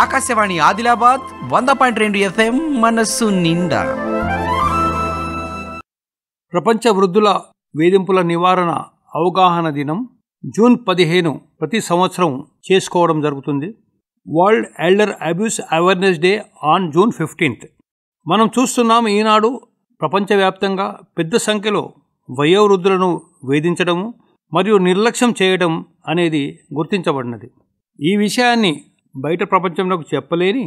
ఆకాశవాణి ఆదిలాబాద్ వంద పాయింట్ రెండు ఎఫ్ఎం మనస్సు నిండా ప్రపంచ వృద్ధుల వేధింపుల నివారణ అవగాహన దినం జూన్ పదిహేను ప్రతి సంవత్సరం చేసుకోవడం జరుగుతుంది world elder abuse awareness day on June fifteenth మనం చూస్తున్నాం ఈనాడు ప్రపంచవ్యాప్తంగా పెద్ద సంఖ్యలో వయోవృద్ధులను వేధించడము మరియు నిర్లక్ష్యం చేయడం అనేది గుర్తించబడినది ఈ విషయాన్ని బయట ప్రపంచంలోకి చెప్పలేని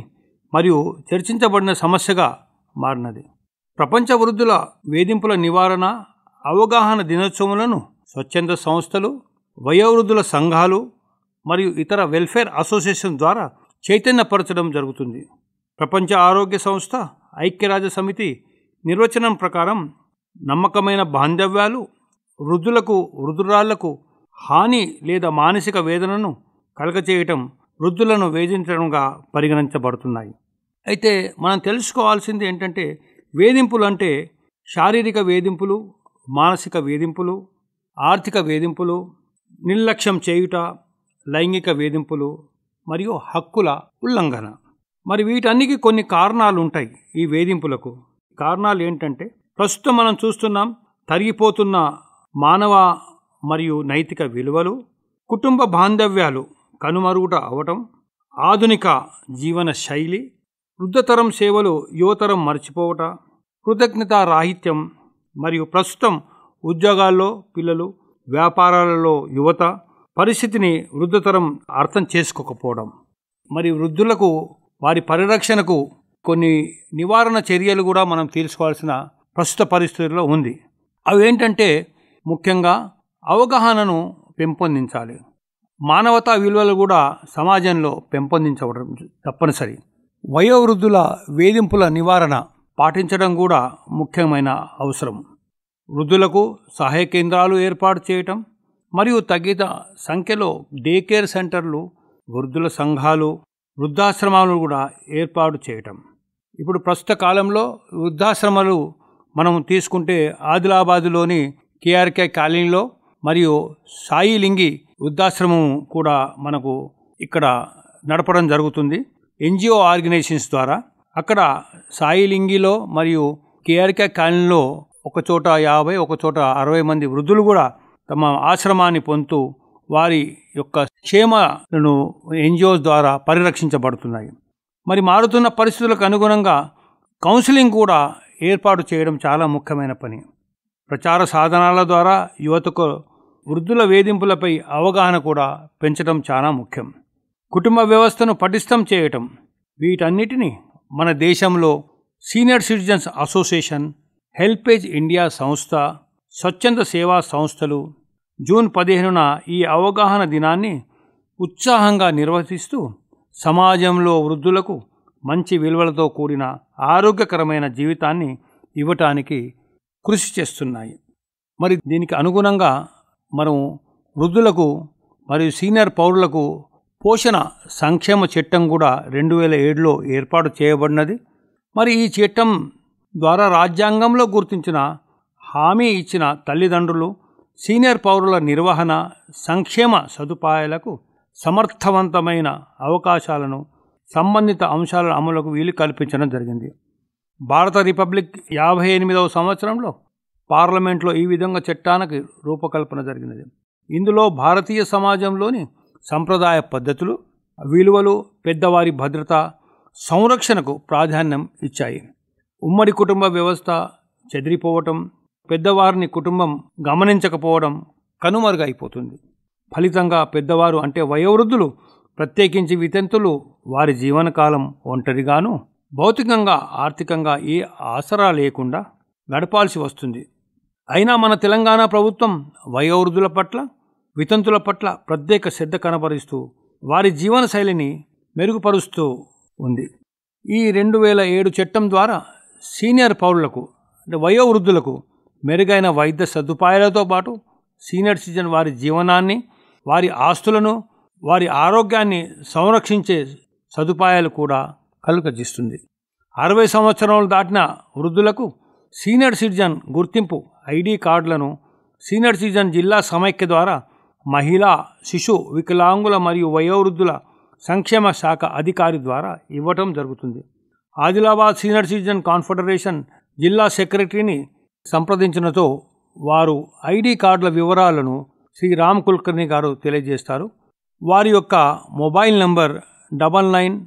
మరియు చర్చించబడిన సమస్యగా మారినది ప్రపంచ వృద్ధుల వేధింపుల నివారణ అవగాహన దినోత్సవములను స్వచ్ఛంద సంస్థలు వయోవృద్ధుల సంఘాలు మరియు ఇతర వెల్ఫేర్ అసోసియేషన్ ద్వారా చైతన్యపరచడం జరుగుతుంది ప్రపంచ ఆరోగ్య సంస్థ ఐక్యరాజ్య సమితి నిర్వచనం ప్రకారం నమ్మకమైన బాంధవ్యాలు వృద్ధులకు వృద్ధురాళ్లకు హాని లేదా మానసిక వేదనను కలగచేయటం వృద్ధులను వేధించడంగా పరిగణించబడుతున్నాయి అయితే మనం తెలుసుకోవాల్సింది ఏంటంటే వేధింపులు అంటే శారీరక వేధింపులు మానసిక వేధింపులు ఆర్థిక వేధింపులు నిర్లక్ష్యం చేయుట లైంగిక వేధింపులు మరియు హక్కుల ఉల్లంఘన మరి వీటన్నికి కొన్ని కారణాలు ఉంటాయి ఈ వేధింపులకు కారణాలు ఏంటంటే ప్రస్తుతం మనం చూస్తున్నాం తరిగిపోతున్న మానవ మరియు నైతిక విలువలు కుటుంబ బాంధవ్యాలు కనుమరుగుట అవటం ఆధునిక జీవన శైలి వృద్ధతరం సేవలు యువతరం మర్చిపోవట కృతజ్ఞతా రాహిత్యం మరియు ప్రస్తుతం ఉద్యోగాల్లో పిల్లలు వ్యాపారాలలో యువత పరిస్థితిని వృద్ధతరం అర్థం చేసుకోకపోవడం మరి వృద్ధులకు వారి పరిరక్షణకు కొన్ని నివారణ చర్యలు కూడా మనం తీసుకోవాల్సిన ప్రస్తుత పరిస్థితుల్లో ఉంది అవేంటంటే ముఖ్యంగా అవగాహనను పెంపొందించాలి మానవతా విలువలు కూడా సమాజంలో పెంపొందించబడడం తప్పనిసరి వయోవృద్ధుల వేధింపుల నివారణ పాటించడం కూడా ముఖ్యమైన అవసరం వృద్ధులకు సహాయ కేంద్రాలు ఏర్పాటు చేయటం మరియు తగిన సంఖ్యలో డే కేర్ సెంటర్లు వృద్ధుల సంఘాలు వృద్ధాశ్రమాలు కూడా ఏర్పాటు చేయటం ఇప్పుడు ప్రస్తుత కాలంలో వృద్ధాశ్రమాలు మనం తీసుకుంటే ఆదిలాబాదులోని కేఆర్కే కాలనీలో మరియు సాయిలింగి వృద్ధాశ్రమం కూడా మనకు ఇక్కడ నడపడం జరుగుతుంది ఎన్జిఓ ఆర్గనైజేషన్స్ ద్వారా అక్కడ సాయిలింగిలో మరియు కేఆర్కే కాలనీలో ఒక చోట యాభై ఒక చోట అరవై మంది వృద్ధులు కూడా తమ ఆశ్రమాన్ని పొందుతూ వారి యొక్క క్షేమలను ఎన్జిఓస్ ద్వారా పరిరక్షించబడుతున్నాయి మరి మారుతున్న పరిస్థితులకు అనుగుణంగా కౌన్సిలింగ్ కూడా ఏర్పాటు చేయడం చాలా ముఖ్యమైన పని ప్రచార సాధనాల ద్వారా యువతకు వృద్ధుల వేధింపులపై అవగాహన కూడా పెంచడం చాలా ముఖ్యం కుటుంబ వ్యవస్థను పటిష్టం చేయటం వీటన్నిటిని మన దేశంలో senior citizens association HelpAge India సంస్థ స్వచ్ఛంద సేవా సంస్థలు జూన్ పదిహేనున ఈ అవగాహన దినాన్ని ఉత్సాహంగా నిర్వహిస్తూ సమాజంలో వృద్ధులకు మంచి విలువలతో కూడిన ఆరోగ్యకరమైన జీవితాన్ని ఇవ్వటానికి కృషి చేస్తున్నాయి మరి దీనికి అనుగుణంగా మనం వృద్ధులకు మరియు సీనియర్ పౌరులకు పోషణ సంక్షేమ చట్టం కూడా రెండు వేల ఏడులో ఏర్పాటు చేయబడినది మరి ఈ చట్టం ద్వారా రాజ్యాంగంలో గుర్తించిన హామీ ఇచ్చిన తల్లిదండ్రులు సీనియర్ పౌరుల నిర్వహణ సంక్షేమ సదుపాయాలకు సమర్థవంతమైన అవకాశాలను సంబంధిత అంశాల అమలుకు వీలు కల్పించడం జరిగింది భారత రిపబ్లిక్ యాభై ఎనిమిదవ సంవత్సరంలో పార్లమెంట్లో ఈ విధంగా చట్టానికి రూపకల్పన జరిగినది ఇందులో భారతీయ సమాజంలోని సంప్రదాయ పద్ధతులు విలువలు పెద్దవారి భద్రత సంరక్షణకు ప్రాధాన్యం ఇచ్చాయి ఉమ్మడి కుటుంబ వ్యవస్థ చెదిరిపోవటం పెద్దవారిని కుటుంబం గమనించకపోవడం కనుమరుగైపోతుంది ఫలితంగా పెద్దవారు అంటే వయోవృద్ధులు ప్రత్యేకించి వితంతులు వారి జీవనకాలం ఒంటరిగాను భౌతికంగా ఆర్థికంగా ఏ ఆసరా లేకుండా గడపాల్సి వస్తుంది అయినా మన తెలంగాణ ప్రభుత్వం వయోవృద్ధుల పట్ల వితంతుల పట్ల ప్రత్యేక శ్రద్ధ కనబరుస్తూ వారి జీవన శైలిని మెరుగుపరుస్తూ ఉంది ఈ రెండు వేల ఏడు చట్టం ద్వారా సీనియర్ పౌరులకు అంటే వయోవృద్ధులకు మెరుగైన వైద్య సదుపాయాలతో పాటు సీనియర్ సిటిజన్ వారి జీవనాన్ని వారి ఆస్తులను వారి ఆరోగ్యాన్ని సంరక్షించే సదుపాయాలు కూడా కలుగజిస్తుంది అరవై సంవత్సరాలు దాటిన వృద్ధులకు సీనియర్ సిటిజన్ గుర్తింపు ఐడి కార్డులను సీనియర్ సిటిజన్ జిల్లా సమైక్య ద్వారా మహిళా శిశు వికలాంగుల మరియు వయోవృద్ధుల సంక్షేమ శాఖ అధికారి ద్వారా ఇవ్వటం జరుగుతుంది ఆదిలాబాద్ సీనియర్ సిటిజన్ కాన్ఫెడరేషన్ జిల్లా సెక్రటరీని సంప్రదించడంతో వారు ఐడి కార్డుల వివరాలను శ్రీ రామ్ కుల్కర్ణి గారు తెలియజేస్తారు వారి యొక్క mobile number double nine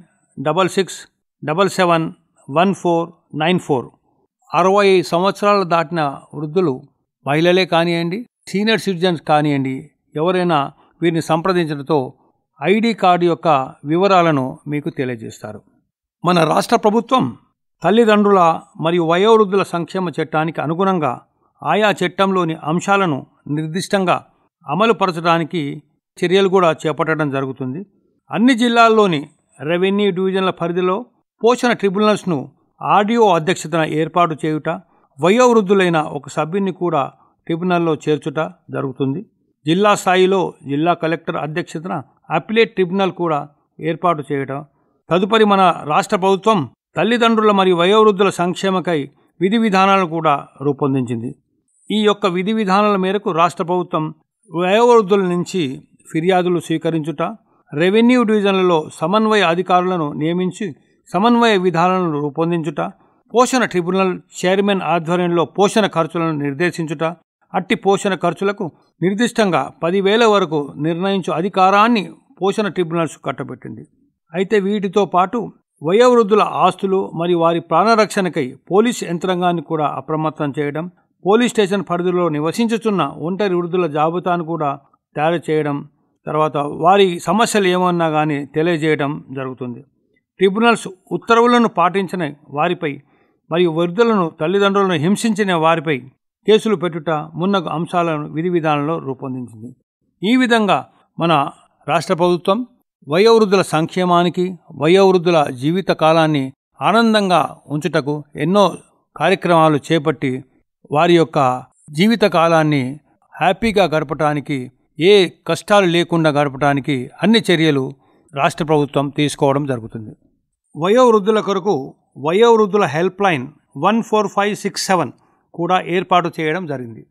double six double seven one four nine four అరవై సంవత్సరాలు దాటిన వృద్ధులు మహిళలే కానివ్వండి సీనియర్ సిటిజన్స్ కానివ్వండి ఎవరైనా వీరిని సంప్రదించడంతో ఐడి కార్డు యొక్క వివరాలను మీకు తెలియజేస్తారు మన రాష్ట్ర ప్రభుత్వం తల్లిదండ్రుల మరియు వయోవృద్ధుల సంక్షేమ చట్టానికి అనుగుణంగా ఆయా చట్టంలోని అంశాలను నిర్దిష్టంగా అమలుపరచడానికి చర్యలు కూడా చేపట్టడం జరుగుతుంది అన్ని జిల్లాల్లోని రెవెన్యూ డివిజన్ల పరిధిలో పోషణ ట్రిబ్యునల్స్ను ఆడియో అధ్యక్షతన ఏర్పాటు చేయుట వయోవృద్ధులైన ఒక సభ్యుని కూడా ట్రిబ్యునల్లో చేర్చుట జరుగుతుంది జిల్లా స్థాయిలో జిల్లా కలెక్టర్ అధ్యక్షతన అప్లేట్ ట్రిబ్యునల్ కూడా ఏర్పాటు చేయటం తదుపరి మన రాష్ట్ర ప్రభుత్వం తల్లిదండ్రుల మరియు వయోవృద్ధుల సంక్షేమకై విధి విధానాలను కూడా రూపొందించింది ఈ యొక్క విధి విధానాల మేరకు రాష్ట్ర ప్రభుత్వం వయోవృద్ధుల నుంచి ఫిర్యాదులు స్వీకరించుట రెవెన్యూ డివిజన్లలో సమన్వయ అధికారులను నియమించి సమన్వయ విధానాలను రూపొందించుట పోషణ ట్రిబ్యునల్ చైర్మన్ ఆధ్వర్యంలో పోషణ ఖర్చులను నిర్దేశించుట అట్టి పోషణ ఖర్చులకు నిర్దిష్టంగా పదివేల వరకు నిర్ణయించు అధికారాన్ని పోషణ ట్రిబ్యునల్స్ కట్టబెట్టింది అయితే వీటితో పాటు వయోవృద్ధుల ఆస్తులు మరియు వారి ప్రాణరక్షణకై పోలీస్ యంత్రాంగాన్ని కూడా అప్రమత్తం చేయడం పోలీస్ స్టేషన్ పరిధిలో నివసించుచున్న ఒంటరి వృద్ధుల జాబితాను కూడా తయారు చేయడం తర్వాత వారి సమస్యలు ఏమన్నా కానీ తెలియజేయడం జరుగుతుంది ట్రిబ్యునల్స్ ఉత్తర్వులను పాటించిన వారిపై మరియు వృద్ధులను తల్లిదండ్రులను హింసించిన వారిపై కేసులు పెట్టుట మున్నగు అంశాలను విధి విధానంలో రూపొందించింది ఈ విధంగా మన రాష్ట్ర ప్రభుత్వం వయోవృద్ధుల సంక్షేమానికి వయోవృద్ధుల జీవిత కాలాన్ని ఆనందంగా ఉంచుటకు ఎన్నో కార్యక్రమాలు చేపట్టి వారి యొక్క జీవిత కాలాన్ని హ్యాపీగా గడపటానికి ఏ కష్టాలు లేకుండా గడపటానికి అన్ని చర్యలు రాష్ట్ర ప్రభుత్వం తీసుకోవడం జరుగుతుంది వయోవృద్ధుల కొరకు వయోవృద్ధుల help line one four five six seven కూడా ఏర్పాటు చేయడం జరిగింది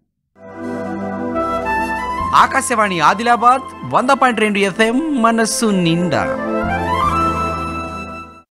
ఆకాశవాణి ఆదిలాబాద్ వంద పాయింట్ రెండు ఎఫ్ఎం మనస్సు నిండా